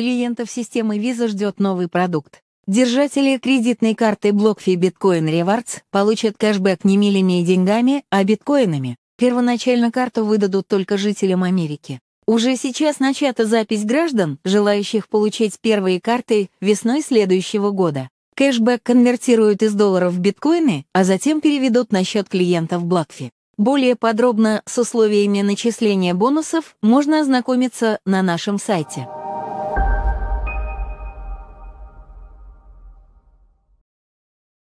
Клиентов системы Visa ждет новый продукт. Держатели кредитной карты BlockFi Bitcoin Rewards получат кэшбэк не милями и деньгами, а биткоинами. Первоначально карту выдадут только жителям Америки. Уже сейчас начата запись граждан, желающих получить первые карты весной следующего года. Кэшбэк конвертируют из долларов в биткоины, а затем переведут на счет клиентов BlockFi. Более подробно с условиями начисления бонусов можно ознакомиться на нашем сайте.